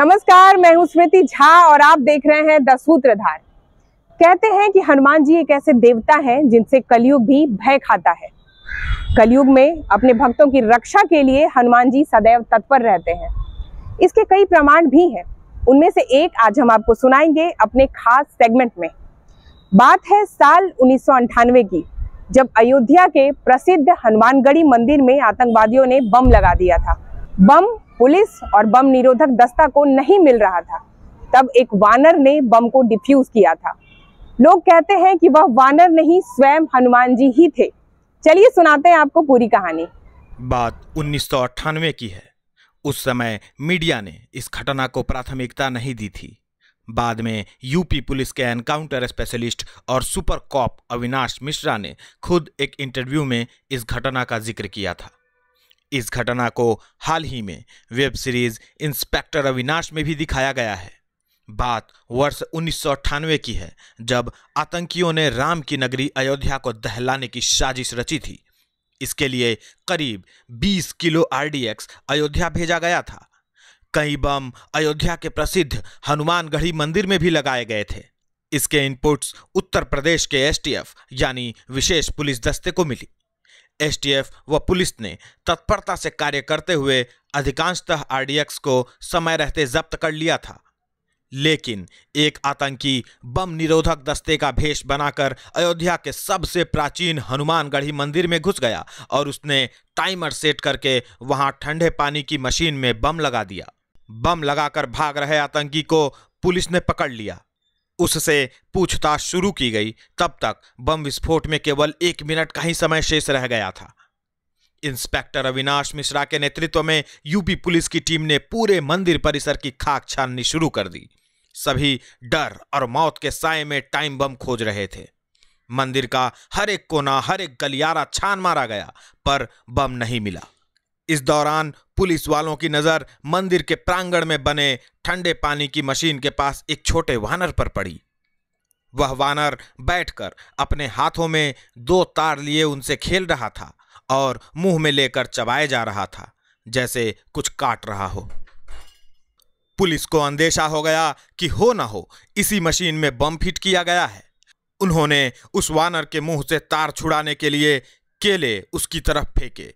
नमस्कार मैं हूं स्मृति झा और आप देख रहे हैं द सूत्रधार कहते हैं कि हनुमान जी एक ऐसे देवता हैं जिनसे कलयुग भी भय खाता है कलयुग में अपने भक्तों की रक्षा के लिए हनुमान जी सदैव तत्पर रहते हैं इसके कई प्रमाण भी हैं उनमें से एक आज हम आपको सुनाएंगे अपने खास सेगमेंट में बात है साल उन्नीस की जब अयोध्या के प्रसिद्ध हनुमानगढ़ी मंदिर में आतंकवादियों ने बम लगा दिया था बम पुलिस और बम निरोधक दस्ता को नहीं मिल रहा था तब एक वानर ने बम को डिफ्यूज किया था लोग कहते हैं कि वह वानर नहीं स्वयं हनुमान जी ही थे चलिए सुनाते हैं आपको पूरी कहानी बात उन्नीस की है उस समय मीडिया ने इस घटना को प्राथमिकता नहीं दी थी बाद में यूपी पुलिस के एनकाउंटर स्पेशलिस्ट और सुपर कॉप अविनाश मिश्रा ने खुद एक इंटरव्यू में इस घटना का जिक्र किया था इस घटना को हाल ही में वेब सीरीज इंस्पेक्टर अविनाश में भी दिखाया गया है बात वर्ष उन्नीस की है जब आतंकियों ने राम की नगरी अयोध्या को दहलाने की साजिश रची थी इसके लिए करीब 20 किलो आरडीएक्स अयोध्या भेजा गया था कई बम अयोध्या के प्रसिद्ध हनुमानगढ़ी मंदिर में भी लगाए गए थे इसके इनपुट्स उत्तर प्रदेश के एसटीएफ यानी विशेष पुलिस दस्ते को मिली एसटीएफ व पुलिस ने तत्परता से कार्य करते हुए अधिकांशतः आरडीएक्स को समय रहते जब्त कर लिया था लेकिन एक आतंकी बम निरोधक दस्ते का भेष बनाकर अयोध्या के सबसे प्राचीन हनुमानगढ़ी मंदिर में घुस गया और उसने टाइमर सेट करके वहां ठंडे पानी की मशीन में बम लगा दिया बम लगाकर भाग रहे आतंकी को पुलिस ने पकड़ लिया उससे पूछताछ शुरू की गई तब तक बम विस्फोट में केवल एक मिनट का ही समय शेष रह गया था इंस्पेक्टर अविनाश मिश्रा के नेतृत्व में यूपी पुलिस की टीम ने पूरे मंदिर परिसर की खाक छाननी शुरू कर दी सभी डर और मौत के साय में टाइम बम खोज रहे थे मंदिर का हर एक कोना हर एक गलियारा छान मारा गया पर बम नहीं मिला इस दौरान पुलिस वालों की नज़र मंदिर के प्रांगण में बने ठंडे पानी की मशीन के पास एक छोटे वानर पर पड़ी वह वानर बैठकर अपने हाथों में दो तार लिए उनसे खेल रहा था और मुंह में लेकर चबाए जा रहा था जैसे कुछ काट रहा हो पुलिस को अंदेशा हो गया कि हो ना हो इसी मशीन में बम फिट किया गया है उन्होंने उस वानर के मुंह से तार छुड़ाने के लिए केले उसकी तरफ फेंके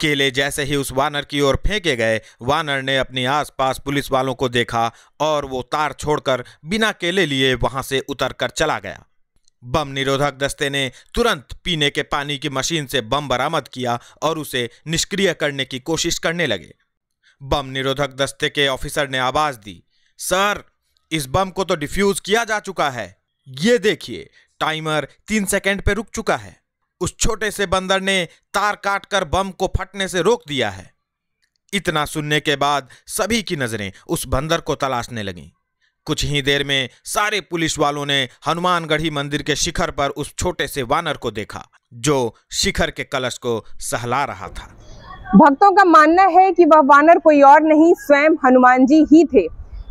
केले जैसे ही उस वानर की ओर फेंके गए वानर ने अपने आसपास पुलिस वालों को देखा और वो तार छोड़कर बिना केले लिए वहां से उतर कर चला गया बम निरोधक दस्ते ने तुरंत पीने के पानी की मशीन से बम बरामद किया और उसे निष्क्रिय करने की कोशिश करने लगे बम निरोधक दस्ते के ऑफिसर ने आवाज दी सर इस बम को तो डिफ्यूज किया जा चुका है ये देखिए टाइमर तीन सेकेंड पर रुक चुका है उस छोटे से बंदर ने तार काटकर बम को फटने से रोक दिया है इतना सुनने के बाद सभी की नज़रें उस बंदर को तलाशने लगीं कुछ ही देर में सारे पुलिस वालों ने हनुमानगढ़ी मंदिर के शिखर पर उस छोटे से वानर को देखा जो शिखर के कलश को सहला रहा था भक्तों का मानना है कि वह वानर कोई और नहीं स्वयं हनुमान जी ही थे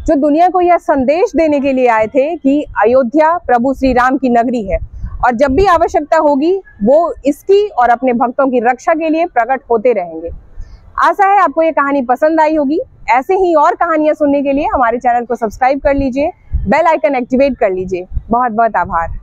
जो दुनिया को यह संदेश देने के लिए आए थे कि अयोध्या प्रभु श्री राम की नगरी है और जब भी आवश्यकता होगी वो इसकी और अपने भक्तों की रक्षा के लिए प्रकट होते रहेंगे आशा है आपको ये कहानी पसंद आई होगी ऐसे ही और कहानियां सुनने के लिए हमारे चैनल को सब्सक्राइब कर लीजिए बेल आइकन एक्टिवेट कर लीजिए बहुत बहुत आभार